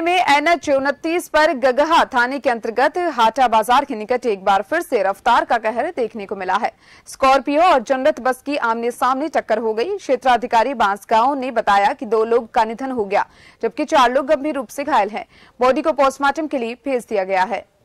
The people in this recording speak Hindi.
मामले में एनएच उनतीस पर गगहा थाने के अंतर्गत हाटा बाजार के निकट एक बार फिर से रफ्तार का कहर देखने को मिला है स्कॉर्पियो और जनरत बस की आमने सामने टक्कर हो गई क्षेत्राधिकारी बांसगांव ने बताया कि दो लोग का निधन हो गया जबकि चार लोग गंभीर रूप से घायल हैं बॉडी को पोस्टमार्टम के लिए भेज दिया गया है